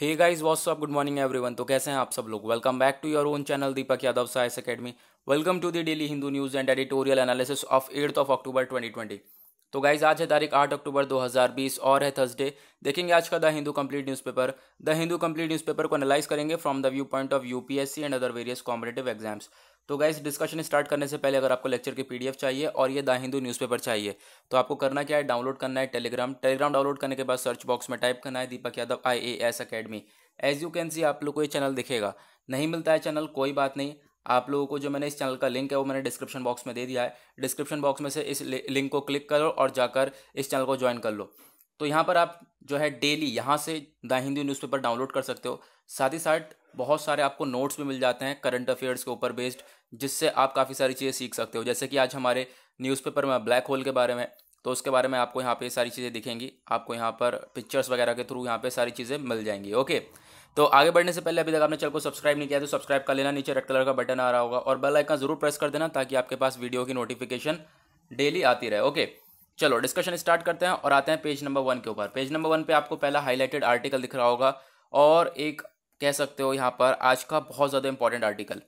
हे guys what's good morning everyone तो कैसे हैं आप सब लोग welcome back to your own channel Deepak Yadav science academy welcome to the daily Hindu news and editorial analysis of eighth of October 2020 तो guys आज है तारीख आठ अक्टूबर 2020 और है थर्सडे देखेंगे आज का the Hindu complete newspaper the Hindu complete newspaper को एनालाइज करेंगे from the view point of UPSC and other various competitive exams तो गाइस डिस्कशन स्टार्ट करने से पहले अगर आपको लेक्चर की पीडीएफ चाहिए और ये द हिंदू न्यूज़पेपर चाहिए तो आपको करना क्या है डाउनलोड करना है टेलीग्राम टेलीग्राम डाउनलोड करने के बाद सर्च बॉक्स में टाइप करना है Deepak Yadav I A S academy as you can see आप लोग को ये चैनल दिखेगा नहीं मिलता है चैनल कोई बात नहीं आप लोगों को जो मैंने इस चैनल का लिंक है वो मैंने डिस्क्रिप्शन बॉक्स में दे दिया है डिस्क्रिप्शन बॉक्स में से इस लिंक को क्लिक करो और जाकर इस चैनल को ज्वाइन कर लो तो यहाँ पर आप जो है डेली यहाँ से द हिंदू न्यूज़पेपर डाउनलोड कर सकते हो साथ ही साथ बहुत सारे आपको नोट्स भी मिल जाते हैं करंट अफेयर्स के ऊपर बेस्ड जिससे आप काफ़ी सारी चीज़ें सीख सकते हो जैसे कि आज हमारे न्यूज़पेपर में ब्लैक होल के बारे में तो उसके बारे में आपको यहाँ पे सारी चीज़ें दिखेंगी आपको यहाँ पर पिक्चर्स वगैरह के थ्रू यहाँ पे सारी चीज़ें मिल जाएंगी ओके तो आगे बढ़ने से पहले अभी तक आपने चैनल को सब्सक्राइब नहीं किया तो सब्सक्राइब कर लेना नीचे रेड कलर का बटन आ रहा होगा और बेल आइकन जरूर प्रेस कर देना ताकि आपके पास वीडियो की नोटिफिकेशन डेली आती रहे ओके चलो डिस्कशन स्टार्ट करते हैं और आते हैं पेज नंबर वन के ऊपर पेज नंबर वन पे आपको पहला हाईलाइटेड आर्टिकल दिख रहा होगा और एक कह सकते हो यहाँ पर आज का बहुत ज़्यादा इंपॉर्टेंट आर्टिकल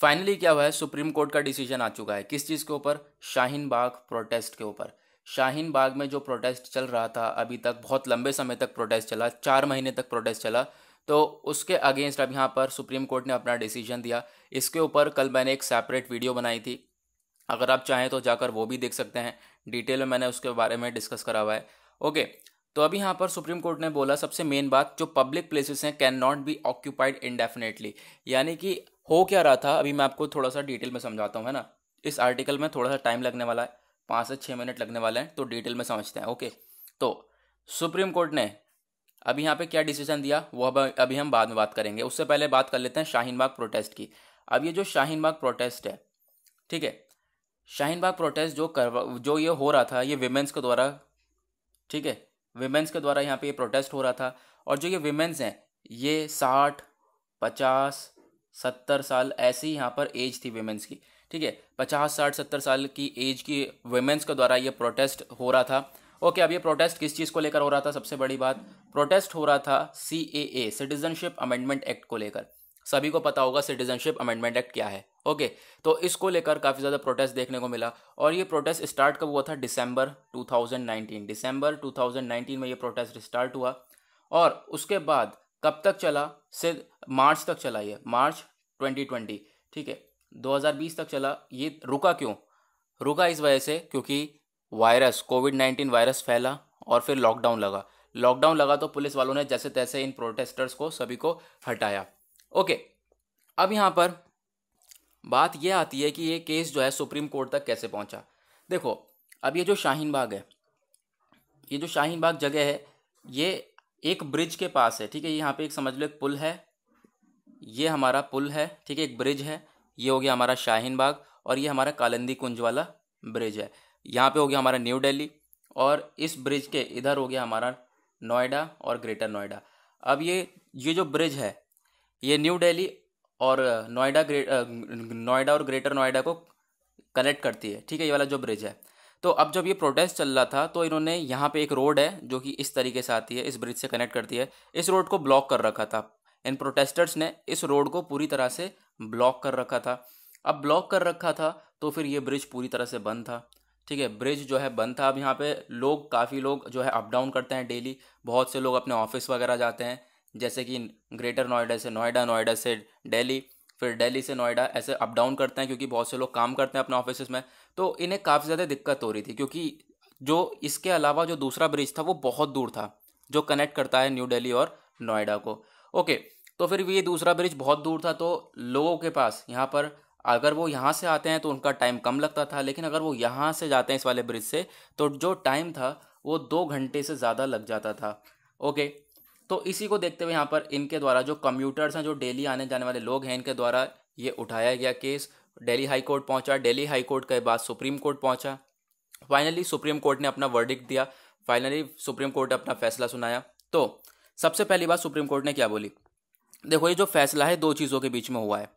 फाइनली क्या हुआ है सुप्रीम कोर्ट का डिसीजन आ चुका है किस चीज़ के ऊपर शाहीन बाग प्रोटेस्ट के ऊपर शाहीन बाग में जो प्रोटेस्ट चल रहा था अभी तक बहुत लंबे समय तक प्रोटेस्ट चला चार महीने तक प्रोटेस्ट चला तो उसके अगेंस्ट अब यहाँ पर सुप्रीम कोर्ट ने अपना डिसीजन दिया इसके ऊपर कल मैंने एक सेपरेट वीडियो बनाई थी अगर आप चाहें तो जाकर वो भी देख सकते हैं डिटेल में मैंने उसके बारे में डिस्कस करा हुआ है ओके तो अभी यहाँ पर सुप्रीम कोर्ट ने बोला सबसे मेन बात जो पब्लिक प्लेसेस हैं can not be occupied indefinitely यानी कि हो क्या रहा था अभी मैं आपको थोड़ा सा डिटेल में समझाता हूँ है ना इस आर्टिकल में थोड़ा सा टाइम लगने वाला है पाँच से छः मिनट लगने वाले हैं तो डिटेल में समझते हैं ओके तो सुप्रीम कोर्ट ने अभी यहाँ पे क्या डिसीजन दिया वो अभी हम बाद में बात करेंगे उससे पहले बात कर लेते हैं शाहीन बाग प्रोटेस्ट की अब ये जो शाहीन बाग प्रोटेस्ट है ठीक है शाहीन बाग प्रोटेस्ट जो करवा जो ये हो रहा था ये वीमेंस के द्वारा ठीक है वीमेंस के द्वारा यहाँ पे ये प्रोटेस्ट हो रहा था और जो ये वीमेंस हैं ये साठ पचास सत्तर साल ऐसी यहाँ पर एज थी वेमेंस की ठीक है पचास साठ सत्तर साल की एज की वेमेंस के द्वारा ये प्रोटेस्ट हो रहा था ओके अब ये प्रोटेस्ट किस चीज़ को लेकर हो रहा था सबसे बड़ी बात प्रोटेस्ट हो रहा था C A A citizenship amendment act को लेकर सभी को पता होगा सिटीजनशिप अमेंडमेंट एक्ट क्या है ओके तो इसको लेकर काफ़ी ज़्यादा प्रोटेस्ट देखने को मिला और ये प्रोटेस्ट स्टार्ट कब हुआ था दिसंबर 2019 दिसंबर 2019 में ये प्रोटेस्ट स्टार्ट हुआ और उसके बाद कब तक चला से मार्च तक चला ये मार्च 2020 ठीक है 2020 तक चला ये रुका क्यों रुका इस वजह से क्योंकि वायरस कोविड नाइन्टीन वायरस फैला और फिर लॉकडाउन लगा लॉकडाउन लगा तो पुलिस वालों ने जैसे तैसे इन प्रोटेस्टर्स को सभी को हटाया ओके अब यहाँ पर बात यह आती है कि ये केस जो है सुप्रीम कोर्ट तक कैसे पहुँचा देखो अब ये जो शाहीन बाग है ये जो शाहीन बाग जगह है ये एक ब्रिज के पास है ठीक है यहाँ पे एक समझ लो एक पुल है ये हमारा पुल है ठीक है एक ब्रिज है ये हो गया हमारा शाहीन बाग और ये हमारा कालंदी कुंज वाला ब्रिज है यहाँ पे हो गया हमारा न्यू दिल्ली और इस ब्रिज के इधर हो गया हमारा नोएडा और ग्रेटर नोएडा अब ये ये जो ब्रिज है ये न्यू दिल्ली और नोएडा ग्रेट नोएडा और ग्रेटर नोएडा को कनेक्ट करती है ठीक है ये वाला जो ब्रिज है तो अब जब ये प्रोटेस्ट चल रहा था तो इन्होंने यहाँ पे एक रोड है जो कि इस तरीके से आती है इस ब्रिज से कनेक्ट करती है इस रोड को ब्लॉक कर रखा था इन प्रोटेस्टर्स ने इस रोड को पूरी तरह से ब्लॉक कर रखा था अब ब्लॉक कर रखा था तो फिर ये ब्रिज पूरी तरह से बंद था ठीक है ब्रिज जो है बंद था अब यहाँ पे लोग काफ़ी लोग जो है अप डाउन करते हैं डेली बहुत से लोग अपने ऑफिस वगैरह जाते हैं जैसे कि ग्रेटर नोएडा से नोएडा नोएडा से डेली फिर दिल्ली से नोएडा ऐसे अप डाउन करते हैं क्योंकि बहुत से लोग काम करते हैं अपने ऑफिस में तो इन्हें काफ़ी ज़्यादा दिक्कत हो रही थी क्योंकि जो इसके अलावा जो दूसरा ब्रिज था वो बहुत दूर था जो कनेक्ट करता है न्यू दिल्ली और नोएडा को ओके तो फिर ये दूसरा ब्रिज बहुत दूर था तो लोगों के पास यहाँ पर अगर वो यहाँ से आते हैं तो उनका टाइम कम लगता था लेकिन अगर वो यहाँ से जाते हैं इस वाले ब्रिज से तो जो टाइम था वो दो घंटे से ज़्यादा लग जाता था ओके तो इसी को देखते हुए यहाँ पर इनके द्वारा जो कम्यूटर्स हैं जो डेली आने जाने वाले लोग हैं इनके द्वारा ये उठाया गया केस दिल्ली हाई कोर्ट पहुंचा दिल्ली हाई कोर्ट के बाद सुप्रीम कोर्ट पहुंचा फाइनली सुप्रीम कोर्ट ने अपना वर्डिक दिया फाइनली सुप्रीम कोर्ट ने अपना फैसला सुनाया तो सबसे पहली बात सुप्रीम कोर्ट ने क्या बोली देखो ये जो फैसला है दो चीज़ों के बीच में हुआ है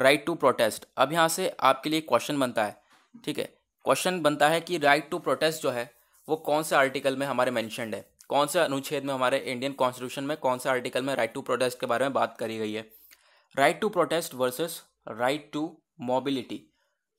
राइट टू प्रोटेस्ट अब यहाँ से आपके लिए क्वेश्चन बनता है ठीक है क्वेश्चन बनता है कि राइट टू प्रोटेस्ट जो है वो कौन से आर्टिकल में हमारे मैंशनड है कौन से अनुच्छेद में हमारे इंडियन कॉन्स्टिट्यूशन में कौन से आर्टिकल में राइट टू प्रोटेस्ट के बारे में बात करी गई है right to protest versus right to mobility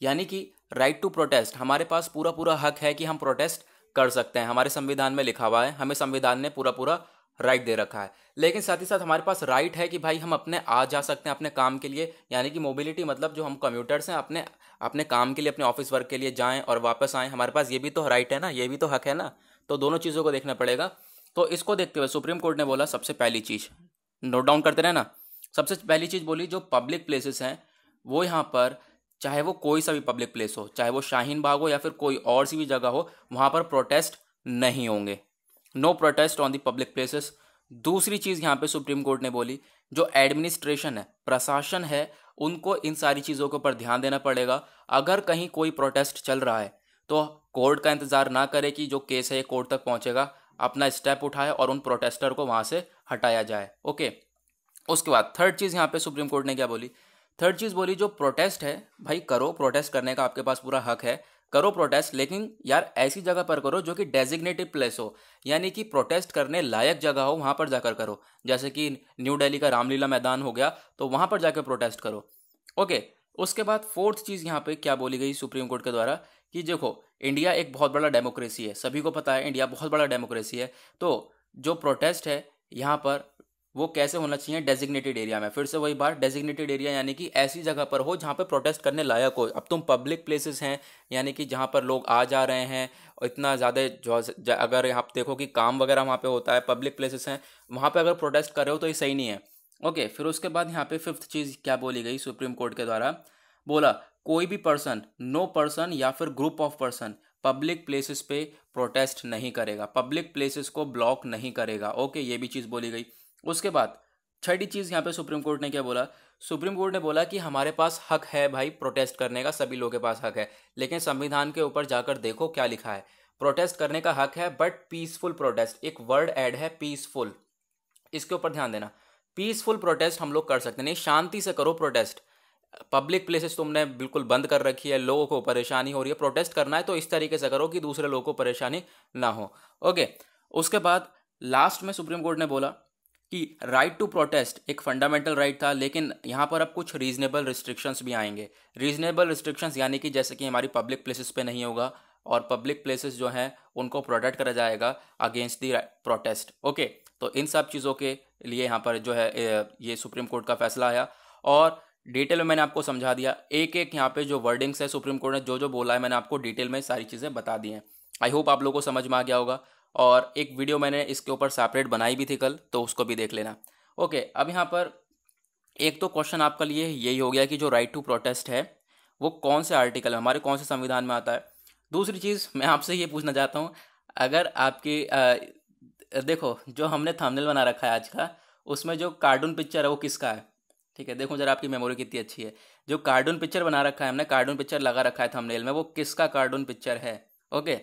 यानी कि राइट टू प्रोटेस्ट हमारे पास पूरा पूरा हक है कि हम प्रोटेस्ट कर सकते हैं हमारे संविधान में लिखा हुआ है हमें संविधान ने पूरा पूरा राइट दे रखा है लेकिन साथ ही साथ हमारे पास राइट है कि भाई हम अपने आ जा सकते हैं अपने काम के लिए यानी कि मोबिलिटी मतलब जो हम कम्यूटर्स हैं अपने अपने काम के लिए अपने ऑफिस वर्क के लिए जाएं और वापस आएं हमारे पास ये भी तो राइट है ना ये भी तो हक है ना तो दोनों चीज़ों को देखना पड़ेगा तो इसको देखते हुए सुप्रीम कोर्ट ने बोला सबसे पहली चीज़ नोट डाउन करते रहे ना सबसे पहली चीज़ बोली जो पब्लिक प्लेसेस हैं वो यहाँ पर चाहे वो कोई सा भी पब्लिक प्लेस हो चाहे वो शाहीन बाग हो या फिर कोई और सी भी जगह हो वहाँ पर प्रोटेस्ट नहीं होंगे no protest on the public places दूसरी चीज़ यहाँ पे सुप्रीम कोर्ट ने बोली जो एडमिनिस्ट्रेशन है प्रशासन है उनको इन सारी चीज़ों के ऊपर ध्यान देना पड़ेगा अगर कहीं कोई प्रोटेस्ट चल रहा है तो कोर्ट का इंतज़ार ना करे कि जो केस है ये कोर्ट तक पहुँचेगा अपना स्टेप उठाए और उन प्रोटेस्टर को वहाँ से हटाया जाए ओके उसके बाद थर्ड चीज़ यहाँ पे सुप्रीम कोर्ट ने क्या बोली थर्ड चीज़ बोली जो प्रोटेस्ट है भाई करो प्रोटेस्ट करने का आपके पास पूरा हक है करो प्रोटेस्ट लेकिन यार ऐसी जगह पर करो जो कि डेजिग्नेटेड प्लेस हो यानी कि प्रोटेस्ट करने लायक जगह हो वहाँ पर जाकर करो जैसे कि न्यू दिल्ली का रामलीला मैदान हो गया तो वहाँ पर जाकर प्रोटेस्ट करो ओके उसके बाद फोर्थ चीज़ यहाँ पे क्या बोली गई सुप्रीम कोर्ट के द्वारा कि देखो इंडिया एक बहुत बड़ा डेमोक्रेसी है सभी को पता है इंडिया बहुत बड़ा डेमोक्रेसी है तो जो प्रोटेस्ट है यहाँ पर वो कैसे होना चाहिए डेजिग्नेटेड एरिया में फिर से वही बात डेजिग्नेटेड एरिया यानी कि ऐसी जगह पर हो जहाँ पर प्रोटेस्ट करने लायक हो अब तुम पब्लिक प्लेसेस हैं यानी कि जहाँ पर लोग आ जा रहे हैं और इतना ज़्यादा जो अगर आप देखो कि काम वगैरह वहाँ पे होता है पब्लिक प्लेसेस हैं वहाँ पर अगर प्रोटेस्ट कर रहे हो तो ये सही नहीं है ओके फिर उसके बाद यहाँ पे फिफ्थ चीज़ क्या बोली गई सुप्रीम कोर्ट के द्वारा बोला कोई भी पर्सन नो पर्सन या फिर group of person public places पे प्रोटेस्ट नहीं करेगा पब्लिक प्लेसेस को ब्लॉक नहीं करेगा ओके ये भी चीज़ बोली गई उसके बाद छठी चीज़ यहाँ पे सुप्रीम कोर्ट ने क्या बोला सुप्रीम कोर्ट ने बोला कि हमारे पास हक है भाई प्रोटेस्ट करने का सभी लोगों के पास हक है लेकिन संविधान के ऊपर जाकर देखो क्या लिखा है प्रोटेस्ट करने का हक है बट पीसफुल प्रोटेस्ट एक वर्ड ऐड है पीसफुल इसके ऊपर ध्यान देना पीसफुल प्रोटेस्ट हम लोग कर सकते नहीं शांति से करो प्रोटेस्ट पब्लिक प्लेसेस तुमने बिल्कुल बंद कर रखी है लोगों को परेशानी हो रही है प्रोटेस्ट करना है तो इस तरीके से करो कि दूसरे लोगों को परेशानी ना हो ओके उसके बाद लास्ट में सुप्रीम कोर्ट ने बोला कि राइट टू प्रोटेस्ट एक फंडामेंटल राइट right था लेकिन यहाँ पर अब कुछ रीजनेबल रिस्ट्रिक्शंस भी आएंगे रीजनेबल रिस्ट्रिक्शंस यानी कि जैसे कि हमारी पब्लिक प्लेसेस पे नहीं होगा और पब्लिक प्लेसेस जो हैं उनको प्रोटेक्ट करा जाएगा अगेंस्ट दी प्रोटेस्ट ओके तो इन सब चीज़ों के लिए यहाँ पर जो है ये सुप्रीम कोर्ट का फैसला आया और डिटेल में मैंने आपको समझा दिया एक एक यहाँ पे जो वर्डिंग्स है सुप्रीम कोर्ट ने जो जो बोला है मैंने आपको डिटेल में सारी चीज़ें बता दी हैं आई होप आप लोगों को समझ में आ गया होगा और एक वीडियो मैंने इसके ऊपर सेपरेट बनाई भी थी कल तो उसको भी देख लेना ओके अब यहाँ पर एक तो क्वेश्चन आपका लिए यही हो गया कि जो राइट टू प्रोटेस्ट है वो कौन से आर्टिकल हमारे कौन से संविधान में आता है दूसरी चीज़ मैं आपसे ये पूछना चाहता हूँ अगर आपकी आ, देखो जो हमने थामनेल बना रखा है आज का उसमें जो कार्टून पिक्चर है वो किसका है ठीक है देखो जरा आपकी मेमोरी कितनी अच्छी है जो कार्टून पिक्चर बना रखा है हमने कार्टून पिक्चर लगा रखा है थंबनेल में वो किसका कार्टून पिक्चर है ओके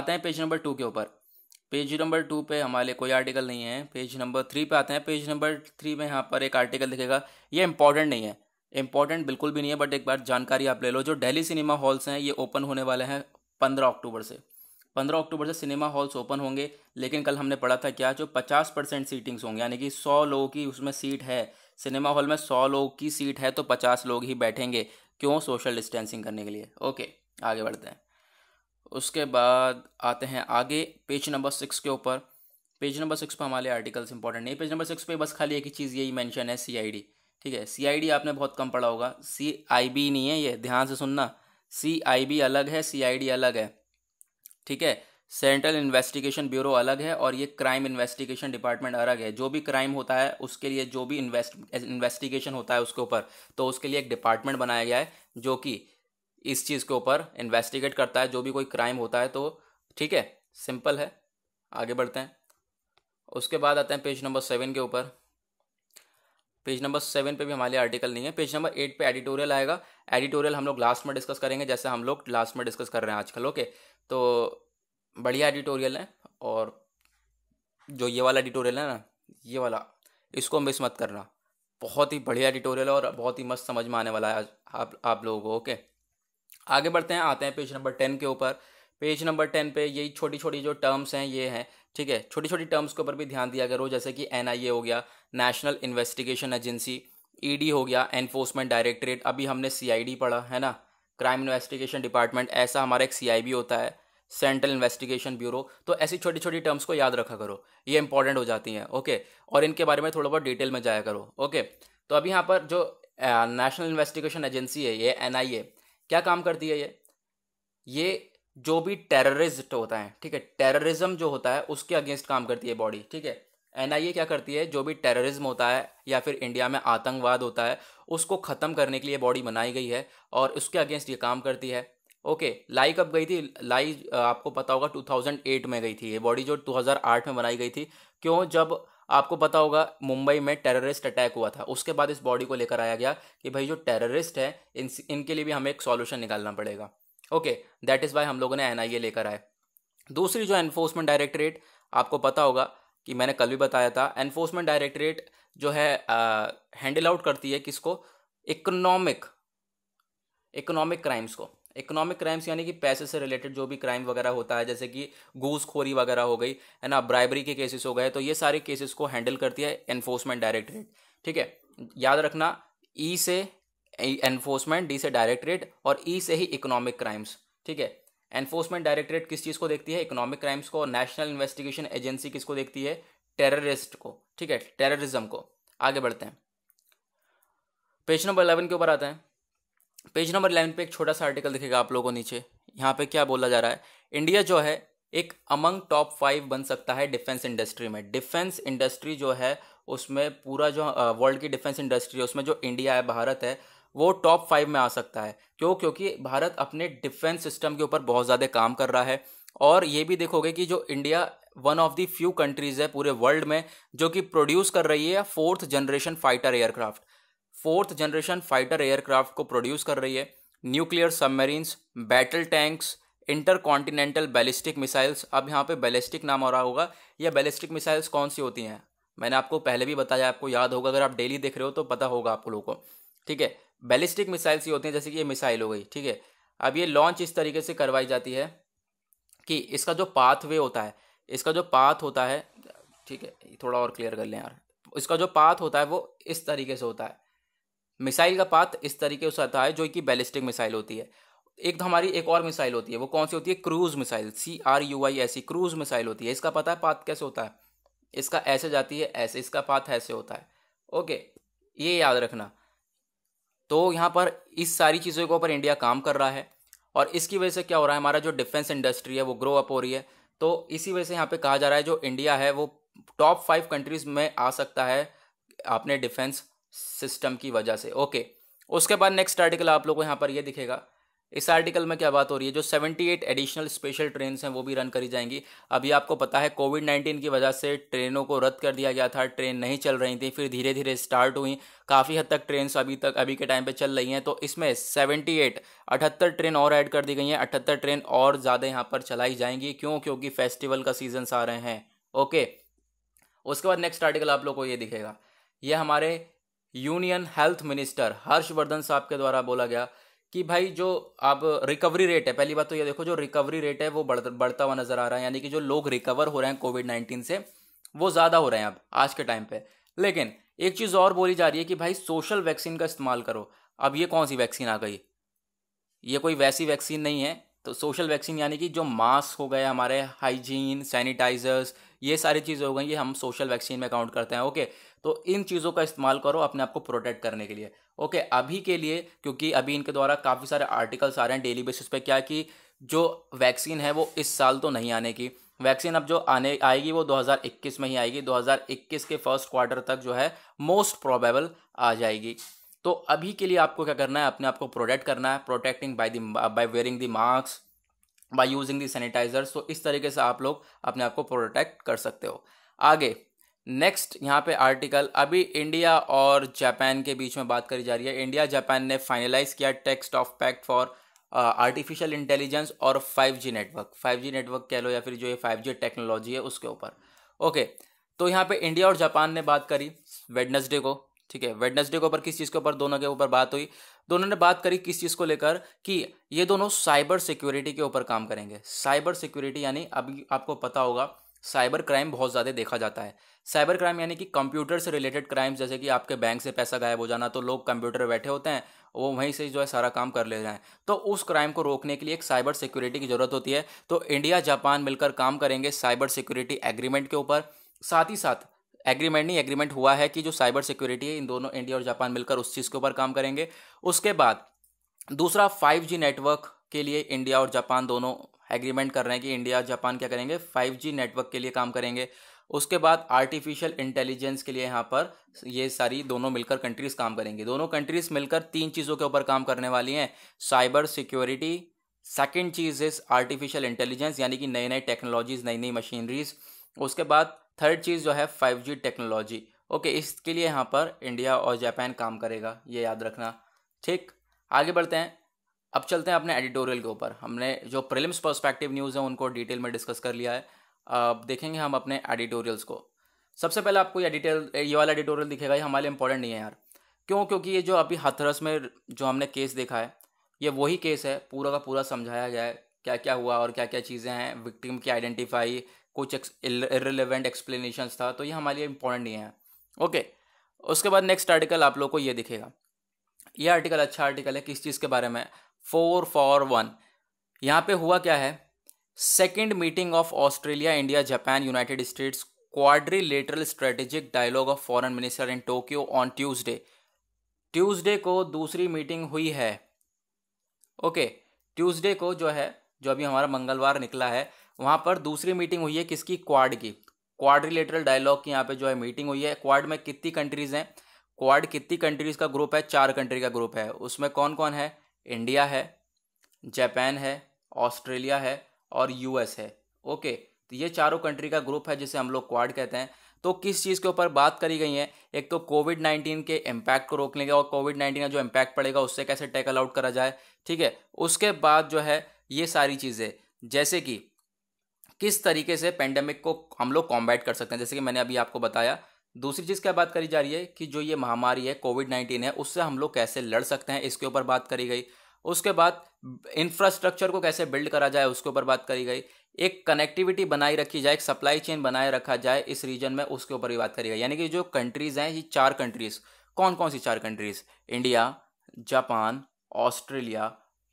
आते हैं पेज नंबर टू के ऊपर पेज नंबर टू पे हमारे कोई आर्टिकल नहीं है पेज नंबर थ्री पे आते हैं पेज नंबर थ्री में यहाँ पर एक आर्टिकल दिखेगा ये इंपॉर्टेंट नहीं है इंपॉर्टेंट बिल्कुल भी नहीं है बट एक बार जानकारी आप ले लो जो डेली सिनेमा हॉल्स हैं ये ओपन होने वाले हैं पंद्रह अक्टूबर से पंद्रह अक्टूबर से सिनेमा हॉल्स ओपन होंगे लेकिन कल हमने पढ़ा था क्या जो पचास परसेंट सीटिंग्स होंगे यानी कि सौ लोगों की उसमें सीट है सिनेमा हॉल में सौ लोगों की सीट है तो पचास लोग ही बैठेंगे क्यों सोशल डिस्टेंसिंग करने के लिए ओके आगे बढ़ते हैं उसके बाद आते हैं आगे पेज नंबर सिक्स के ऊपर पेज नंबर सिक्स पर हमारे आर्टिकल्स इंपॉर्टेंट नहीं पेज नंबर सिक्स पे बस खाली एक ही चीज़ यही मेंशन है सीआईडी ठीक है सीआईडी आपने बहुत कम पढ़ा होगा सीआईबी नहीं है ये ध्यान से सुनना सीआईबी अलग है सीआईडी अलग है ठीक है सेंट्रल इन्वेस्टिगेशन ब्यूरो अलग है और ये क्राइम इन्वेस्टिगेशन डिपार्टमेंट अलग है जो भी क्राइम होता है उसके लिए जो भी इन्वेस्ट इन्वेस्टिगेशन होता है उसके ऊपर तो उसके लिए एक डिपार्टमेंट बनाया गया है जो कि इस चीज़ के ऊपर इन्वेस्टिगेट करता है जो भी कोई क्राइम होता है तो ठीक है सिंपल है आगे बढ़ते हैं उसके बाद आते हैं पेज नंबर सेवन के ऊपर पेज नंबर सेवन पे भी हमारे आर्टिकल नहीं है पेज नंबर एट पे एडिटोरियल आएगा एडिटोरियल हम लोग लास्ट में डिस्कस करेंगे जैसे हम लोग लास्ट में डिस्कस कर रहे हैं आजकल ओके तो बढ़िया एडिटोरियल है और जो ये वाला एडिटोरियल है ना ये वाला इसको मिस मत करना बहुत ही बढ़िया एडिटोरियल है और बहुत ही मस्त समझ में आने वाला है आज आप आप लोगों को ओके आगे बढ़ते हैं आते हैं पेज नंबर टेन के ऊपर पेज नंबर टेन पे यही छोटी छोटी जो टर्म्स हैं ये हैं ठीक है छोटी छोटी टर्म्स के ऊपर भी ध्यान दिया करो जैसे कि एन हो गया नेशनल इन्वेस्टिगेशन एजेंसी ई हो गया एनफोर्समेंट डायरेक्टरेट अभी हमने सी पढ़ा है ना क्राइम इन्वेस्टिगेशन डिपार्टमेंट ऐसा हमारा एक सी होता है सेंट्रल इन्वेस्टिगेशन ब्यूरो तो ऐसी छोटी छोटी टर्म्स को याद रखा करो ये इंपॉर्टेंट हो जाती हैं ओके और इनके बारे में थोड़ा बहुत डिटेल में जाया करो ओके तो अभी यहाँ पर जो नेशनल इन्वेस्टिगेशन एजेंसी है ये एन क्या काम करती है ये ये जो भी टेररिस्ट होता है ठीक है टेररिज्म जो होता है उसके अगेंस्ट काम करती है बॉडी ठीक है ए क्या करती है जो भी टेररिज्म होता है या फिर इंडिया में आतंकवाद होता है उसको ख़त्म करने के लिए बॉडी बनाई गई है और उसके अगेंस्ट ये काम करती है ओके लाई कब गई थी लाई आपको पता होगा 2008 में गई थी ये बॉडी जो 2008 में बनाई गई थी क्यों जब आपको पता होगा मुंबई में टेररिस्ट अटैक हुआ था उसके बाद इस बॉडी को लेकर आया गया कि भाई जो टेररिस्ट है इन इनके लिए भी हमें एक सॉल्यूशन निकालना पड़ेगा ओके दैट इज़ वाई हम लोगों ने एन लेकर आए दूसरी जो एनफोर्समेंट डायरेक्टरेट आपको पता होगा कि मैंने कल भी बताया था एनफोर्समेंट डायरेक्टरेट जो है हैंडल आउट करती है किसको इकोनॉमिक इकोनॉमिक क्राइम्स को इकोनॉमिक क्राइम्स यानी कि पैसे से रिलेटेड जो भी क्राइम वगैरह होता है जैसे कि घूसखोरी वगैरह हो गई है ना ब्राइबरी के केसेस हो गए तो ये सारे केसेस को हैंडल करती है एनफोर्समेंट डायरेक्टरेट ठीक है याद रखना ई e से एनफोर्समेंट e डी से डायरेक्टरेट और ई e से ही इकोनॉमिक क्राइम्स ठीक है एनफोर्समेंट डायरेक्टरेट किस चीज़ को देखती है इकोनॉमिक क्राइम्स को नेशनल इन्वेस्टिगेशन एजेंसी किसको देखती है टेररिस्ट को ठीक है टेररिज्म को आगे बढ़ते हैं पेज नंबर इलेवन के ऊपर आते हैं पेज नंबर इलेवन पे एक छोटा सा आर्टिकल दिखेगा आप लोगों को नीचे यहाँ पे क्या बोला जा रहा है इंडिया जो है एक अमंग टॉप फाइव बन सकता है डिफेंस इंडस्ट्री में डिफेंस इंडस्ट्री जो है उसमें पूरा जो वर्ल्ड की डिफेंस इंडस्ट्री है उसमें जो इंडिया है भारत है वो टॉप फाइव में आ सकता है क्यों क्योंकि भारत अपने डिफेंस सिस्टम के ऊपर बहुत ज़्यादा काम कर रहा है और ये भी देखोगे कि जो India one of the few countries है पूरे वर्ल्ड में जो कि प्रोड्यूस कर रही है fourth generation fighter aircraft fourth generation fighter aircraft को प्रोड्यूस कर रही है nuclear submarines battle tanks intercontinental ballistic missiles अब यहाँ पे बैलिस्टिक नाम आ रहा होगा या बैलिस्टिक मिसाइल्स कौन सी होती हैं मैंने आपको पहले भी बताया आपको याद होगा अगर आप डेली देख रहे हो तो पता होगा आप लोगों को ठीक है बैलिस्टिक मिसाइल्स ये होती हैं जैसे कि ये मिसाइल हो गई ठीक है अब ये लॉन्च इस तरीके से करवाई जाती है कि इसका जो पाथवे होता है इसका जो पाथ होता है ठीक है थोड़ा और क्लियर कर लें यार इसका जो पाथ होता है वो इस तरीके से होता है मिसाइल का पाथ इस तरीके से आता है जो कि बैलिस्टिक मिसाइल होती है एक तो हमारी एक और मिसाइल होती है वो कौन सी होती है cruise missile C R U I ऐसी e, क्रूज मिसाइल होती है इसका पता है पाथ कैसे होता है इसका ऐसे जाती है ऐसे इसका पाथ ऐसे होता है ओके ये याद रखना तो यहाँ पर इस सारी चीज़ों के ऊपर इंडिया काम कर रहा है और इसकी वजह से क्या हो रहा है हमारा जो डिफेंस इंडस्ट्री है वो ग्रो अप हो रही है तो इसी वजह से यहाँ पे कहा जा रहा है जो इंडिया है वो टॉप फाइव कंट्रीज़ में आ सकता है अपने डिफेंस सिस्टम की वजह से ओके उसके बाद नेक्स्ट आर्टिकल आप लोग को यहाँ पर ये दिखेगा इस आर्टिकल में क्या बात हो रही है जो 78 एडिशनल स्पेशल ट्रेन हैं वो भी रन करी जाएंगी अभी आपको पता है कोविड 19 की वजह से ट्रेनों को रद्द कर दिया गया था ट्रेन नहीं चल रही थी फिर धीरे धीरे स्टार्ट हुई काफ़ी हद तक ट्रेन अभी तक अभी के टाइम पे चल रही हैं तो इसमें 78 अठहत्तर ट्रेन और ऐड कर दी गई हैं अठहत्तर ट्रेन और ज़्यादा यहाँ पर चलाई जाएंगी क्यों क्योंकि फेस्टिवल का सीजन्स आ रहे हैं ओके उसके बाद नेक्स्ट आर्टिकल आप लोग को ये दिखेगा ये हमारे यूनियन हेल्थ मिनिस्टर हर्षवर्धन साहब के द्वारा बोला गया कि भाई जो आप रिकवरी रेट है पहली बात तो ये देखो जो रिकवरी रेट है वो बढ़ बढ़ता हुआ नजर आ रहा है यानी कि जो लोग रिकवर हो रहे हैं कोविड नाइन्टीन से वो ज़्यादा हो रहे हैं अब आज के टाइम पे लेकिन एक चीज़ और बोली जा रही है कि भाई सोशल वैक्सीन का इस्तेमाल करो अब ये कौन सी वैक्सीन आ गई ये कोई वैसी वैक्सीन नहीं है तो सोशल वैक्सीन यानी कि जो मास्क हो गए हमारे हाइजीन सैनिटाइजर्स ये सारी चीज़ें हो गई ये हम सोशल वैक्सीन में काउंट करते हैं ओके तो इन चीज़ों का इस्तेमाल करो अपने आप को प्रोटेक्ट करने के लिए ओके अभी के लिए क्योंकि अभी इनके द्वारा काफ़ी सारे आर्टिकल्स आ रहे हैं डेली बेसिस पे क्या कि जो वैक्सीन है वो इस साल तो नहीं आने की वैक्सीन अब जो आने आएगी वो 2021 में ही आएगी 2021 के फर्स्ट क्वार्टर तक जो है मोस्ट प्रोबेबल आ जाएगी तो अभी के लिए आपको क्या करना है अपने आप को प्रोटेक्ट करना है protecting by the by wearing the mask by using the sanitisers तो इस तरीके से आप लोग अपने आप को प्रोटेक्ट कर सकते हो आगे नेक्स्ट यहाँ पे आर्टिकल अभी इंडिया और जापान के बीच में बात करी जा रही है इंडिया जापान ने फाइनलाइज किया text of pact for artificial intelligence और 5G नेटवर्क 5G नेटवर्क कह लो या फिर जो ये 5G टेक्नोलॉजी है उसके ऊपर ओके तो यहाँ पे इंडिया और जापान ने बात करी वेडनसडे को ठीक है वेडनसडे के ऊपर किस चीज़ के ऊपर दोनों के ऊपर बात हुई दोनों ने बात करी किस चीज़ को लेकर कि ये दोनों साइबर सिक्योरिटी के ऊपर काम करेंगे साइबर सिक्योरिटी यानी अभी आपको पता होगा साइबर क्राइम बहुत ज़्यादा देखा जाता है साइबर क्राइम यानी कि कंप्यूटर से रिलेटेड क्राइम्स जैसे कि आपके बैंक से पैसा गायब हो जाना तो लोग कंप्यूटर बैठे होते हैं वो वहीं से जो है सारा काम कर ले रहे हैं तो उस क्राइम को रोकने के लिए एक साइबर सिक्योरिटी की ज़रूरत होती है तो इंडिया जापान मिलकर काम करेंगे साइबर सिक्योरिटी एग्रीमेंट के ऊपर साथ ही साथ एग्रीमेंट नहीं एग्रीमेंट हुआ है कि जो साइबर सिक्योरिटी है इन दोनों इंडिया और जापान मिलकर उस चीज़ के ऊपर काम करेंगे उसके बाद दूसरा जी नेटवर्क के लिए इंडिया और जापान दोनों एग्रीमेंट कर रहे हैं कि इंडिया और जापान क्या करेंगे जी नेटवर्क के लिए काम करेंगे उसके बाद आर्टिफिशियल इंटेलिजेंस के लिए यहाँ पर ये सारी दोनों मिलकर कंट्रीज काम करेंगी दोनों कंट्रीज मिलकर तीन चीज़ों के ऊपर काम करने वाली हैं साइबर सिक्योरिटी सेकेंड चीज़ इज आर्टिफिशियल इंटेलिजेंस यानी कि नई नई टेक्नोलॉजीज नई नई मशीनरीज उसके बाद थर्ड चीज़ जो है फाइव जी टेक्नोलॉजी ओके इसके लिए यहाँ पर इंडिया और जापान काम करेगा ये याद रखना ठीक आगे बढ़ते हैं अब चलते हैं अपने एडिटोरियल के ऊपर हमने जो प्रिलिम्स पर्सपेक्टिव न्यूज़ है उनको डिटेल में डिस्कस कर लिया है देखेंगे हम अपने एडिटोरियल्स को सबसे पहले आपको ये डिटेल ये वाला एडिटोरियल दिखेगा ये हमारे लिए इंपॉर्टेंट नहीं है यार क्यों क्योंकि ये जो अभी हथरस में जो हमने केस देखा है ये वही केस है पूरा का पूरा समझाया गया है क्या क्या हुआ और क्या क्या चीज़ें हैं विक्टिम की आइडेंटिफाई कुछ इरेलीवेंट एक्सप्लेनेशन था तो ये हमारे लिए इंपॉर्टेंट नहीं है ओके उसके बाद नेक्स्ट आर्टिकल आप लोग को ये दिखेगा ये आर्टिकल अच्छा आर्टिकल है किस चीज़ के बारे में फोर फॉर वन यहाँ पे हुआ क्या है second meeting of Australia India Japan United States quadrilateral strategic dialogue of foreign minister in Tokyo on Tuesday Tuesday को दूसरी मीटिंग हुई है ओके ट्यूजडे को जो है जो अभी हमारा मंगलवार निकला है वहाँ पर दूसरी मीटिंग हुई है किसकी क्वाड की लेटरल डायलॉग की यहाँ पे जो है मीटिंग हुई है क्वाड में कितनी कंट्रीज़ हैं क्वाड कितनी कंट्रीज़ का ग्रुप है चार कंट्री का ग्रुप है उसमें कौन कौन है इंडिया है जापान है ऑस्ट्रेलिया है और यूएस है ओके तो ये चारों कंट्री का ग्रुप है जिसे हम लोग क्वाड कहते हैं तो किस चीज़ के ऊपर बात करी गई है एक तो कोविड नाइन्टीन के इम्पैक्ट को रोकने का और कोविड नाइन्टीन का जो इम्पैक्ट पड़ेगा उससे कैसे टैकल आउट करा जाए ठीक है उसके बाद जो है ये सारी चीज़ें जैसे कि किस तरीके से पेंडेमिक को हम लोग कॉम्बैट कर सकते हैं जैसे कि मैंने अभी आपको बताया दूसरी चीज़ क्या बात करी जा रही है कि जो ये महामारी है कोविड नाइन्टीन है उससे हम लोग कैसे लड़ सकते हैं इसके ऊपर बात करी गई उसके बाद इंफ्रास्ट्रक्चर को कैसे बिल्ड करा जाए उसके ऊपर बात करी गई एक कनेक्टिविटी बनाई रखी जाए एक सप्लाई चेन बनाए रखा जाए इस रीजन में उसके ऊपर भी बात करी गई यानी कि जो कंट्रीज़ हैं ये चार कंट्रीज़ कौन कौन सी चार countries India Japan Australia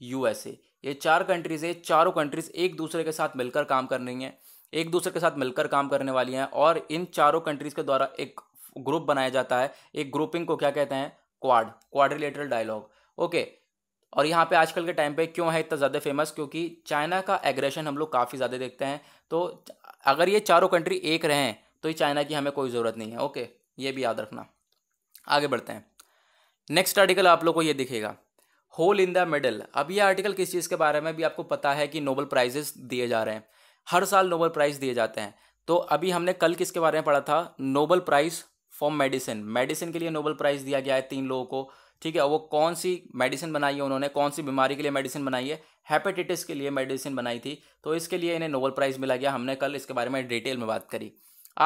USA ये चार कंट्रीज़ है चारों कंट्रीज़ एक दूसरे के साथ मिलकर काम कर रही हैं एक दूसरे के साथ मिलकर काम करने वाली हैं और इन चारों कंट्रीज़ के द्वारा एक ग्रुप बनाया जाता है एक ग्रुपिंग को क्या कहते हैं क्वाड क्वाड्रिलेटरल डायलॉग ओके और यहाँ पे आजकल के टाइम पे क्यों है इतना ज़्यादा फेमस क्योंकि चाइना का एग्रेशन हम लोग काफ़ी ज़्यादा देखते हैं तो अगर ये चारों कंट्री एक रहें तो ये चाइना की हमें कोई ज़रूरत नहीं है ओके ये भी याद रखना आगे बढ़ते हैं नेक्स्ट आर्टिकल आप लोग को ये दिखेगा होल इन द मेडल अब ये आर्टिकल किस चीज़ के बारे में भी आपको पता है कि नोबल प्राइजेस दिए जा रहे हैं हर साल नोबल प्राइज़ दिए जाते हैं तो अभी हमने कल किसके बारे में पढ़ा था Nobel prize for medicine medicine के लिए नोबल प्राइज़ दिया गया है तीन लोगों को ठीक है वो कौन सी मेडिसिन बनाई है उन्होंने कौन सी बीमारी के लिए मेडिसिन बनाई है हेपेटाइटिस के लिए मेडिसिन बनाई थी तो इसके लिए इन्हें नोबल प्राइज़ मिला गया हमने कल इसके बारे में डिटेल में बात करी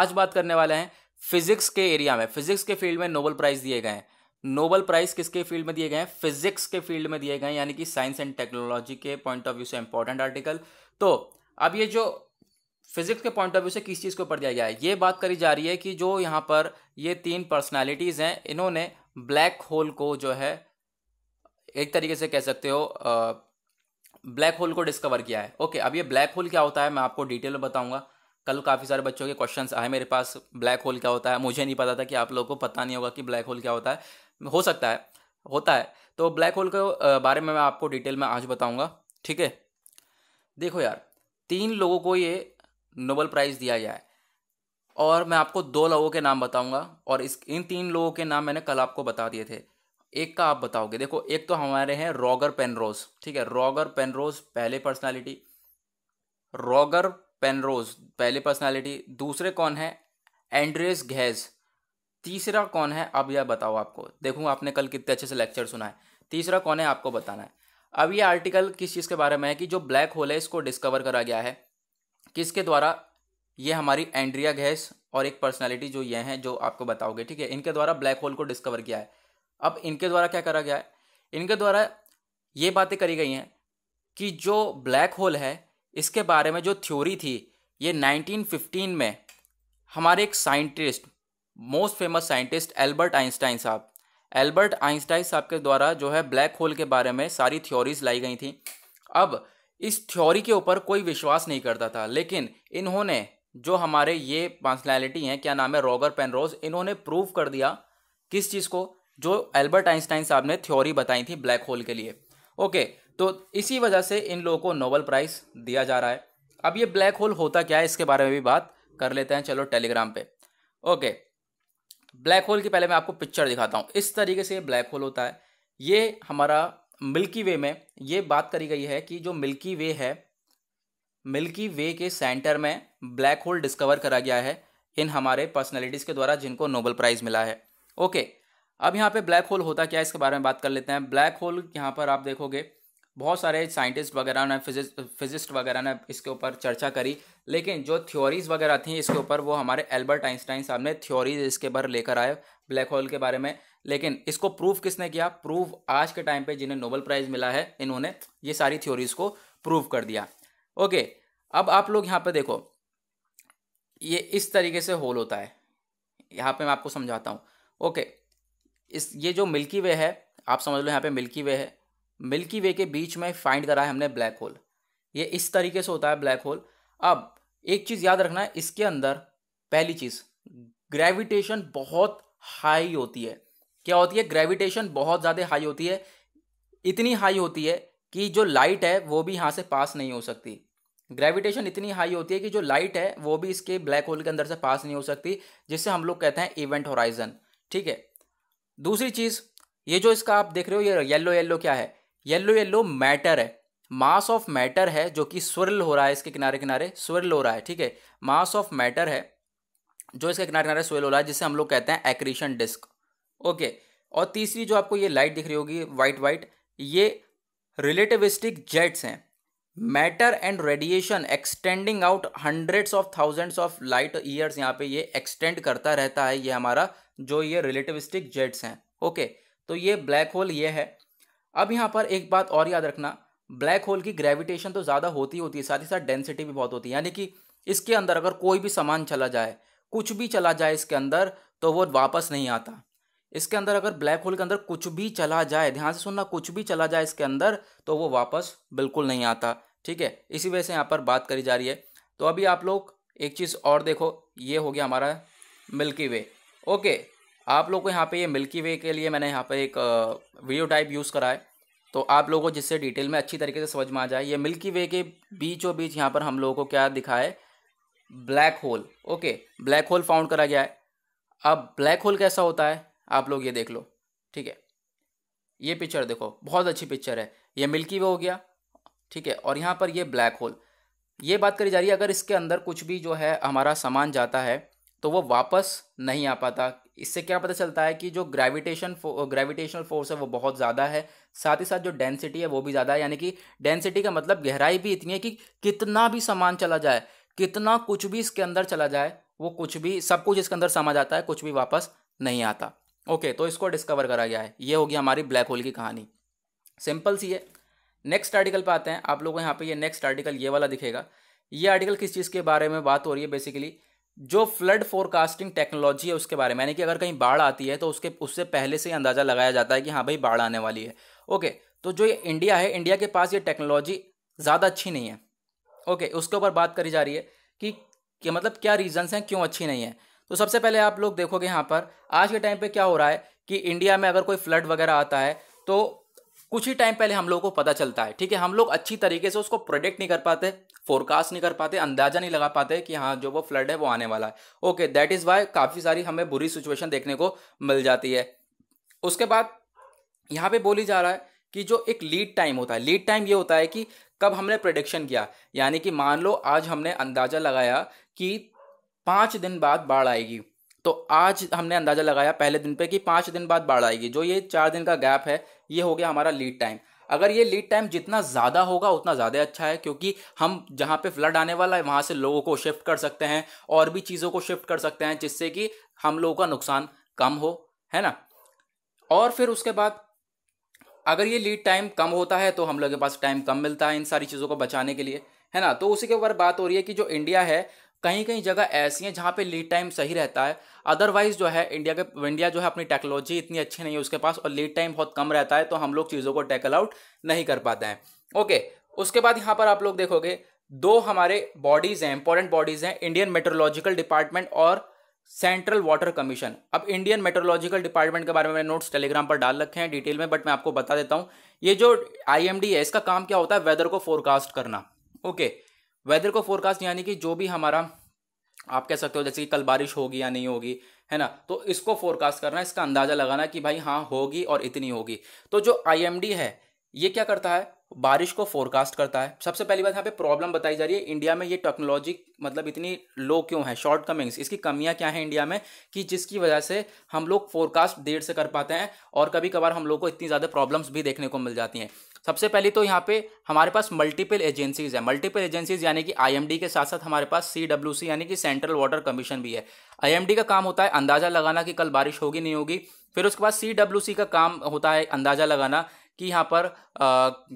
आज बात करने वाले हैं फिजिक्स के एरिया में फिजिक्स के फील्ड में नोबल प्राइज़ दिए गए हैं नोबल प्राइज किसके फील्ड में दिए गए हैं फिजिक्स के फील्ड में दिए गए हैं यानी कि साइंस एंड टेक्नोलॉजी के पॉइंट ऑफ व्यू से इंपॉर्टेंट आर्टिकल तो अब ये जो फिजिक्स के पॉइंट ऑफ व्यू से किस चीज़ के ऊपर दिया गया है ये बात करी जा रही है कि जो यहाँ पर ये तीन पर्सनालिटीज़ हैं इन्होंने ब्लैक होल को जो है एक तरीके से कह सकते हो ब्लैक होल को डिस्कवर किया है ओके अब ये ब्लैक होल क्या होता है मैं आपको डिटेल में बताऊंगा कल काफ़ी सारे बच्चों के क्वेश्चंस आए मेरे पास ब्लैक होल क्या होता है मुझे नहीं पता था कि आप लोगों को पता नहीं होगा कि ब्लैक होल क्या होता है हो सकता है होता है तो ब्लैक होल के बारे में मैं आपको डिटेल में आज बताऊंगा ठीक है देखो यार तीन लोगों को ये नोबल प्राइज़ दिया गया है और मैं आपको दो लोगों के नाम बताऊंगा और इस इन तीन लोगों के नाम मैंने कल आपको बता दिए थे एक का आप बताओगे देखो एक तो हमारे हैं रॉगर पेनरोज ठीक है रॉगर पेनरोज पहले पर्सनालिटी रॉगर पेनरोज पहले पर्सनालिटी दूसरे कौन है एंड्रेस घेज तीसरा कौन है अब यह बताओ आपको देखूँ आपने कल कितने अच्छे से लेक्चर सुना है तीसरा कौन है आपको बताना है अब ये आर्टिकल किस चीज़ के बारे में है कि जो ब्लैक होल है इसको डिस्कवर करा गया है किसके द्वारा ये हमारी एंड्रिया गैस और एक पर्सनैलिटी जो ये हैं जो आपको बताओगे ठीक है इनके द्वारा ब्लैक होल को डिस्कवर किया है अब इनके द्वारा क्या करा गया है इनके द्वारा ये बातें करी गई हैं कि जो ब्लैक होल है इसके बारे में जो थ्योरी थी ये 1915 में हमारे एक scientist most famous scientist Albert Einstein साहब एल्बर्ट आइंस्टाइन साहब के द्वारा जो है ब्लैक होल के बारे में सारी थ्योरीज लाई गई थी अब इस थ्योरी के ऊपर कोई विश्वास नहीं करता था लेकिन इन्होंने जो हमारे ये पर्सनैलिटी हैं क्या नाम है रॉगर पेनरोज इन्होंने प्रूव कर दिया किस चीज़ को जो एल्बर्ट आइंस्टाइन साहब ने थ्योरी बताई थी ब्लैक होल के लिए ओके तो इसी वजह से इन लोगों को नोबल प्राइज़ दिया जा रहा है अब ये ब्लैक होल होता क्या है इसके बारे में भी बात कर लेते हैं चलो टेलीग्राम पे ओके ब्लैक होल की पहले मैं आपको पिक्चर दिखाता हूँ इस तरीके से ब्लैक होल होता है ये हमारा मिल्की वे में ये बात करी गई है कि जो मिल्की वे है मिल्की वे के सेंटर में ब्लैक होल डिस्कवर करा गया है इन हमारे पर्सनैलिटीज़ के द्वारा जिनको नोबल प्राइज़ मिला है ओके अब यहाँ पे ब्लैक होल होता क्या है इसके बारे में बात कर लेते हैं ब्लैक होल यहाँ पर आप देखोगे बहुत सारे साइंटिस्ट वगैरह ने फिजिस्ट वगैरह ने इसके ऊपर चर्चा करी लेकिन जो थ्योरीज वगैरह थी इसके ऊपर वो हमारे एल्बर्ट आइंस्टाइन साहब ने थ्योरीज इसके ऊपर लेकर आए ब्लैक होल के बारे में लेकिन इसको प्रूफ किसने किया प्रूफ आज के टाइम पे जिन्हें नोबल प्राइज़ मिला है इन्होंने ये सारी थ्योरीज को प्रूव कर दिया ओके अब आप लोग यहाँ पर देखो ये इस तरीके से होल होता है यहाँ पे मैं आपको समझाता हूँ ओके इस ये जो मिल्की वे है आप समझ लो यहाँ पे मिल्की वे है मिल्की वे के बीच में फाइंड करा है हमने ब्लैक होल ये इस तरीके से होता है ब्लैक होल अब एक चीज़ याद रखना है इसके अंदर पहली चीज़ ग्रेविटेशन बहुत हाई होती है क्या होती है ग्रेविटेशन बहुत ज़्यादा हाई होती है इतनी हाई होती है कि जो लाइट है वो भी यहाँ से पास नहीं हो सकती ग्रेविटेशन इतनी हाई होती है कि जो लाइट है वो भी इसके ब्लैक होल के अंदर से पास नहीं हो सकती जिससे हम लोग कहते हैं इवेंट होराइजन ठीक है दूसरी चीज़ ये जो इसका आप देख रहे हो ये येल्लो येल्लो क्या है येल्लो येल्लो मैटर है मास ऑफ मैटर है जो कि स्वर्ल हो रहा है इसके किनारे किनारे स्वर्ल हो रहा है ठीक है मास ऑफ मैटर है जो इसके किनारे किनारे स्वेल हो रहा है जिसे हम लोग कहते हैं एक्रीशन डिस्क ओके और तीसरी जो आपको ये लाइट दिख रही होगी वाइट वाइट ये रिलेटिविस्टिक जेट्स हैं matter and radiation extending out hundreds of thousands of light years यहाँ पे ये एक्सटेंड करता रहता है ये हमारा जो ये रिलेटिविस्टिक जेट्स हैं ओके तो ये ब्लैक होल ये है अब यहाँ पर एक बात और याद रखना ब्लैक होल की ग्रेविटेशन तो ज़्यादा होती होती है साथ ही साथ डेंसिटी भी बहुत होती है यानी कि इसके अंदर अगर कोई भी सामान चला जाए कुछ भी चला जाए इसके अंदर तो वो वापस नहीं आता इसके अंदर अगर ब्लैक होल के अंदर कुछ भी चला जाए ध्यान से सुनना कुछ भी चला जाए इसके अंदर तो वो वापस बिल्कुल नहीं आता ठीक है इसी वजह से यहाँ पर बात करी जा रही है तो अभी आप लोग एक चीज़ और देखो ये हो गया हमारा मिल्की वे ओके आप लोग को यहाँ पे ये मिल्की वे के लिए मैंने यहाँ पे एक वीडियो टाइप यूज़ करा है तो आप लोगों को जिससे डिटेल में अच्छी तरीके से समझ में आ जाए ये मिल्की वे के बीचों बीच यहाँ पर हम लोगों को क्या दिखा है black hole okay black hole found करा गया है अब ब्लैक होल कैसा होता है आप लोग ये देख लो ठीक है ये पिक्चर देखो बहुत अच्छी पिक्चर है ये मिल्की वे हो गया ठीक है और यहाँ पर ये ब्लैक होल ये बात करी जा रही है अगर इसके अंदर कुछ भी जो है हमारा सामान जाता है तो वो वापस नहीं आ पाता इससे क्या पता चलता है कि जो ग्रेविटेशन फो, ग्रेविटेशनल फोर्स है वो बहुत ज़्यादा है साथ ही साथ जो डेंसिटी है वो भी ज़्यादा है यानी कि डेंसिटी का मतलब गहराई भी इतनी है कि कितना भी सामान चला जाए कितना कुछ भी इसके अंदर चला जाए वो कुछ भी सब कुछ इसके अंदर समा जाता है कुछ भी वापस नहीं आता ओके तो इसको डिस्कवर करा गया है ये होगी हमारी ब्लैक होल की कहानी सिंपल सी है नेक्स्ट आर्टिकल पे आते हैं आप लोगों को यहाँ पे ये नेक्स्ट आर्टिकल ये वाला दिखेगा ये आर्टिकल किस चीज़ के बारे में बात हो रही है बेसिकली जो फ्लड फोरकास्टिंग टेक्नोलॉजी है उसके बारे में यानी कि अगर कहीं बाढ़ आती है तो उसके उससे पहले से ही अंदाज़ा लगाया जाता है कि हाँ भाई बाढ़ आने वाली है ओके तो जो ये इंडिया है इंडिया के पास ये टेक्नोलॉजी ज़्यादा अच्छी नहीं है ओके उसके ऊपर बात करी जा रही है कि, कि मतलब क्या रीजन्स हैं क्यों अच्छी नहीं है तो सबसे पहले आप लोग देखोगे यहाँ पर आज के टाइम पे क्या हो रहा है कि इंडिया में अगर कोई फ्लड वगैरह आता है तो कुछ ही टाइम पहले हम लोगों को पता चलता है ठीक है हम लोग अच्छी तरीके से उसको प्रोडिक्ट नहीं कर पाते फोरकास्ट नहीं कर पाते अंदाजा नहीं लगा पाते कि हाँ जो वो फ्लड है वो आने वाला है ओके दैट इज़ वाई काफ़ी सारी हमें बुरी सिचुएशन देखने को मिल जाती है उसके बाद यहाँ पे बोली जा रहा है कि जो एक लीड टाइम होता है लीड टाइम ये होता है कि कब हमने प्रडिक्शन किया यानी कि मान लो आज हमने अंदाज़ा लगाया कि पाँच दिन बाद बाढ़ आएगी तो आज हमने अंदाज़ा लगाया पहले दिन पे कि पाँच दिन बाद बाढ़ आएगी जो ये चार दिन का गैप है ये हो गया हमारा लीड टाइम अगर ये लीड टाइम जितना ज़्यादा होगा उतना ज़्यादा अच्छा है क्योंकि हम जहाँ पे फ्लड आने वाला है वहाँ से लोगों को शिफ्ट कर सकते हैं और भी चीज़ों को शिफ्ट कर सकते हैं जिससे कि हम लोगों का नुकसान कम हो है ना और फिर उसके बाद अगर ये लीड टाइम कम होता है तो हम लोग के पास टाइम कम मिलता है इन सारी चीज़ों को बचाने के लिए है ना तो उसी के ऊपर बात हो रही है कि जो इंडिया है कहीं कहीं जगह ऐसी हैं जहाँ पे लीड टाइम सही रहता है अदरवाइज जो है इंडिया के इंडिया जो है अपनी टेक्नोलॉजी इतनी अच्छी नहीं है उसके पास और लीड टाइम बहुत कम रहता है तो हम लोग चीज़ों को टैकल आउट नहीं कर पाते हैं ओके उसके बाद यहाँ पर आप लोग देखोगे दो हमारे बॉडीज़ हैं इंपॉर्टेंट बॉडीज़ हैं इंडियन मेट्रोलॉजिकल डिपार्टमेंट और सेंट्रल वाटर कमीशन अब इंडियन मेट्रोलॉजिकल डिपार्टमेंट के बारे में नोट्स टेलीग्राम पर डाल रखे हैं डिटेल में बट मैं आपको बता देता हूँ ये जो आई है इसका काम क्या होता है वेदर को फोरकास्ट करना ओके okay. वेदर को फोरकास्ट यानी कि जो भी हमारा आप कह सकते हो जैसे कि कल बारिश होगी या नहीं होगी है ना तो इसको फोरकास्ट करना इसका अंदाज़ा लगाना कि भाई हाँ होगी और इतनी होगी तो जो आई है ये क्या करता है बारिश को फोरकास्ट करता है सबसे पहली बात यहाँ पे प्रॉब्लम बताई जा रही है इंडिया में ये टेक्नोलॉजी मतलब इतनी लो क्यों है शॉर्ट कमिंग्स इसकी कमियाँ क्या हैं इंडिया में कि जिसकी वजह से हम लोग फोरकास्ट देर से कर पाते हैं और कभी कभार हम लोग को इतनी ज़्यादा प्रॉब्लम्स भी देखने को मिल जाती हैं सबसे पहले तो यहाँ पे हमारे पास मल्टीपल एजेंसीज है मल्टीपल एजेंसीज यानी कि आईएमडी के साथ साथ हमारे पास सीडब्ल्यूसी यानी कि सेंट्रल वाटर कमीशन भी है आईएमडी का काम होता है अंदाजा लगाना कि कल बारिश होगी नहीं होगी फिर उसके बाद सीडब्ल्यूसी का काम होता है अंदाजा लगाना कि यहाँ पर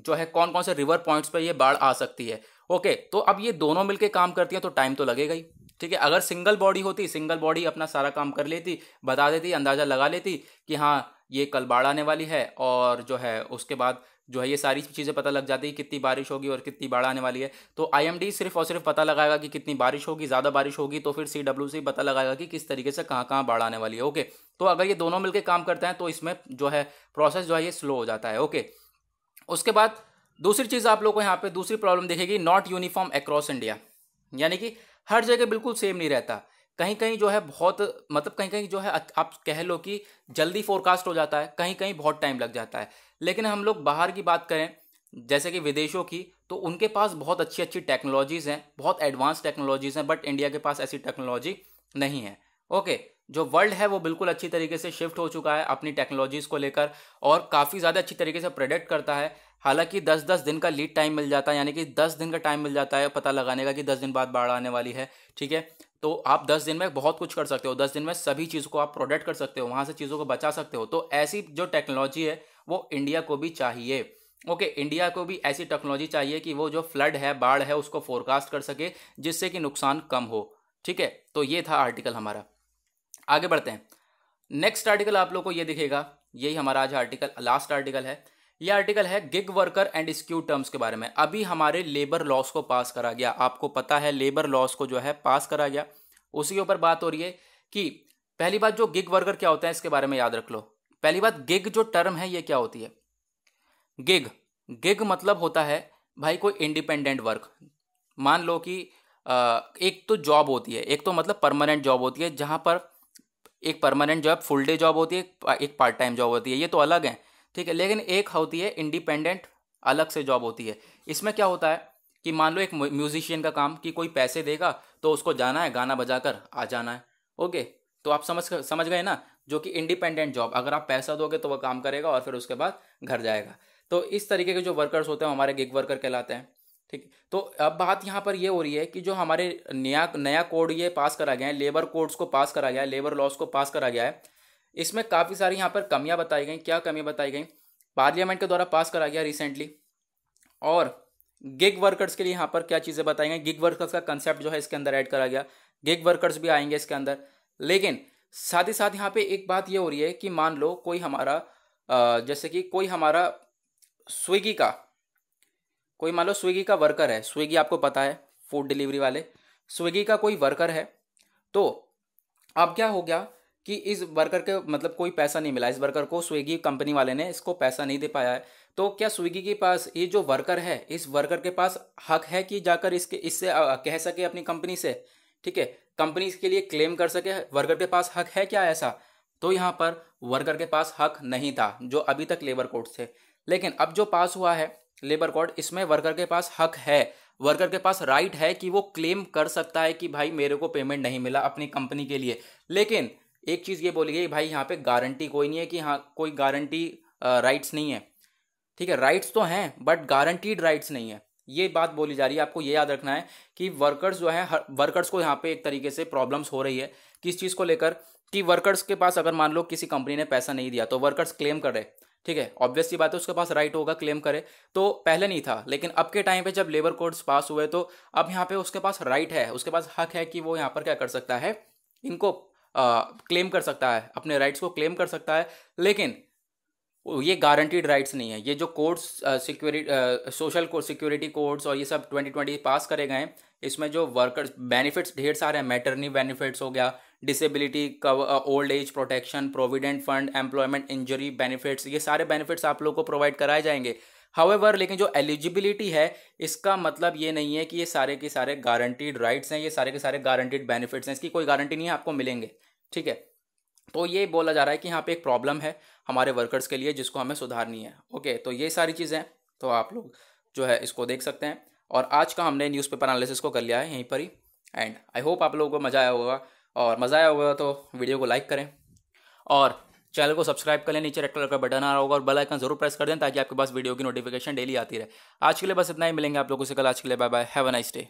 जो है कौन कौन से रिवर पॉइंट्स पर यह बाढ़ आ सकती है ओके तो अब ये दोनों मिलकर काम करती हैं तो टाइम तो लगेगा ही ठीक है अगर सिंगल बॉडी होती सिंगल बॉडी अपना सारा काम कर लेती बता देती अंदाज़ा लगा लेती कि हाँ ये कल बाढ़ आने वाली है और जो है उसके बाद जो है ये सारी चीज़ें पता लग जाती है कितनी बारिश होगी और कितनी बाढ़ आने वाली है तो आईएमडी सिर्फ और सिर्फ पता लगाएगा कि कितनी बारिश होगी ज़्यादा बारिश होगी तो फिर सी पता लगाएगा कि किस तरीके से कहाँ कहाँ बाढ़ आने वाली है ओके तो अगर ये दोनों मिलकर काम करते हैं तो इसमें जो है प्रोसेस जो है ये स्लो हो जाता है ओके उसके बाद दूसरी चीज़ आप लोग को यहाँ पे दूसरी प्रॉब्लम देखेगी नॉट यूनिफॉर्म अक्रॉस इंडिया यानी कि हर जगह बिल्कुल सेम नहीं रहता कहीं कहीं जो है बहुत मतलब कहीं कहीं जो है आप कह लो कि जल्दी फोरकास्ट हो जाता है कहीं कहीं बहुत टाइम लग जाता है लेकिन हम लोग बाहर की बात करें जैसे कि विदेशों की तो उनके पास बहुत अच्छी अच्छी टेक्नोलॉजीज़ हैं बहुत एडवांस टेक्नोलॉजीज़ हैं बट इंडिया के पास ऐसी टेक्नोलॉजी नहीं है ओके जो वर्ल्ड है वो बिल्कुल अच्छी तरीके से शिफ्ट हो चुका है अपनी टेक्नोलॉजीज़ को लेकर और काफ़ी ज़्यादा अच्छी तरीके से प्रोडक्ट करता है हालांकि 10-10 दिन का लीड टाइम मिल जाता है यानी कि 10 दिन का टाइम मिल जाता है पता लगाने का कि 10 दिन बाद बाढ़ आने वाली है ठीक है तो आप दस दिन में बहुत कुछ कर सकते हो दस दिन में सभी चीज़ों को आप प्रोडक्ट कर सकते हो वहाँ से चीज़ों को बचा सकते हो तो ऐसी जो टेक्नोलॉजी है वो इंडिया को भी चाहिए ओके okay, इंडिया को भी ऐसी टेक्नोलॉजी चाहिए कि वो जो फ्लड है बाढ़ है उसको फोरकास्ट कर सके जिससे कि नुकसान कम हो ठीक है तो ये था आर्टिकल हमारा आगे बढ़ते हैं नेक्स्ट आर्टिकल आप लोग को ये दिखेगा यही हमारा आज आर्टिकल लास्ट आर्टिकल है यह आर्टिकल है gig worker and skew terms के बारे में अभी हमारे लेबर लॉस को पास करा गया आपको पता है लेबर लॉस को जो है पास करा गया उसी के ऊपर बात हो रही है कि पहली बात जो गिग वर्कर क्या होता है इसके बारे में याद रख लो पहली बात गिग जो टर्म है ये क्या होती है गिग गिग मतलब होता है भाई कोई इंडिपेंडेंट वर्क मान लो कि एक तो जॉब होती है एक तो मतलब परमानेंट जॉब होती है जहाँ पर एक permanent job full day job होती है एक पार्ट टाइम जॉब होती है ये तो अलग है ठीक है लेकिन एक होती है इंडिपेंडेंट अलग से जॉब होती है इसमें क्या होता है कि मान लो एक म्यूजिशियन का काम कि कोई पैसे देगा तो उसको जाना है गाना बजा कर आ जाना है ओके तो आप समझ समझ गए ना जो कि इंडिपेंडेंट जॉब अगर आप पैसा दोगे तो वह काम करेगा और फिर उसके बाद घर जाएगा तो इस तरीके के जो वर्कर्स होते हैं हमारे गिग वर्कर कहलाते हैं ठीक तो अब बात यहाँ पर यह हो रही है कि जो हमारे नया नया कोड ये पास करा गया है लेबर कोड्स को पास करा गया है लेबर लॉस को पास करा गया है इसमें काफ़ी सारी यहाँ पर कमियाँ बताई गई क्या कमियाँ बताई गई पार्लियामेंट के द्वारा पास करा गया रिसेंटली और गिग वर्कर्स के लिए यहाँ पर क्या चीज़ें बताई गई गिग वर्कर्स का कंसेप्ट जो है इसके अंदर ऐड करा गया गिग वर्कर्स भी आएंगे इसके अंदर लेकिन साथ ही साथ यहाँ पे एक बात ये हो रही है कि मान लो कोई हमारा जैसे कि कोई हमारा स्विगी का कोई मान लो स्विगी का वर्कर है स्विगी आपको पता है फूड डिलीवरी वाले स्विगी का कोई वर्कर है तो अब क्या हो गया कि इस वर्कर के मतलब कोई पैसा नहीं मिला इस वर्कर को स्विगी कंपनी वाले ने इसको पैसा नहीं दे पाया है तो क्या स्विगी के पास ये जो वर्कर है इस वर्कर के पास हक है कि जाकर इसके इससे कह सके अपनी कंपनी से ठीक है कंपनी के लिए क्लेम कर सके वर्कर के पास हक है क्या ऐसा तो यहाँ पर वर्कर के पास हक नहीं था जो अभी तक लेबर कोड थे लेकिन अब जो पास हुआ है लेबर कोड इसमें वर्कर के पास हक है वर्कर के पास राइट है कि वो क्लेम कर सकता है कि भाई मेरे को पेमेंट नहीं मिला अपनी कंपनी के लिए लेकिन एक चीज़ ये बोली गई भाई यहाँ पे गारंटी कोई नहीं है कि हाँ कोई गारंटी राइट्स नहीं है ठीक है राइट्स तो हैं बट गारंटीड राइट्स नहीं है ये बात बोली जा रही है आपको ये याद रखना है कि वर्कर्स जो है हर, वर्कर्स को यहाँ पे एक तरीके से प्रॉब्लम्स हो रही है किस चीज़ को लेकर कि वर्कर्स के पास अगर मान लो किसी कंपनी ने पैसा नहीं दिया तो वर्कर्स क्लेम करे ठीक है ऑब्वियसली बात है उसके पास राइट होगा क्लेम करे तो पहले नहीं था लेकिन अब के टाइम पे जब लेबर कोड्स पास हुए तो अब यहाँ पे उसके पास राइट है उसके पास हक है कि वो यहाँ पर क्या कर सकता है इनको क्लेम कर सकता है अपने राइट्स को क्लेम कर सकता है लेकिन ये गारंटीड राइट्स नहीं है ये जो codes security social security codes और ये सब 2020 पास करे गए इसमें जो वर्कर्स बेनिफिट्स ढेर सारे हैं मैटरनी बेनिफिट्स हो गया disability old age protection provident fund employment injury benefits ये सारे बेनिफिट्स आप लोग को प्रोवाइड कराए जाएंगे हावेवर लेकिन जो एलिजिबिलिटी है इसका मतलब ये नहीं है कि ये सारे के सारे गारंटीड राइट्स हैं ये सारे के सारे गारंटीड बेनिफिट्स हैं इसकी कोई गारंटी नहीं है आपको मिलेंगे ठीक है तो ये बोला जा रहा है कि यहाँ पे एक प्रॉब्लम है हमारे वर्कर्स के लिए जिसको हमें सुधारनी है ओके तो ये सारी चीज़ें तो आप लोग जो है इसको देख सकते हैं और आज का हमने न्यूज़पेपर एनालिसिस को कर लिया है यहीं पर ही एंड आई होप आप लोगों को मज़ा आया होगा और मज़ा आया होगा तो वीडियो को लाइक करें और चैनल को सब्सक्राइब कर लें नीचे रेड कलर का बटन आ रहा होगा और बेल आइकन जरूर प्रेस कर दें ताकि आपके पास वीडियो की नोटिफिकेशन डेली आती रहे आज के लिए बस इतना ही मिलेंगे आप लोगों से कल आज के लिए bye bye have a nice day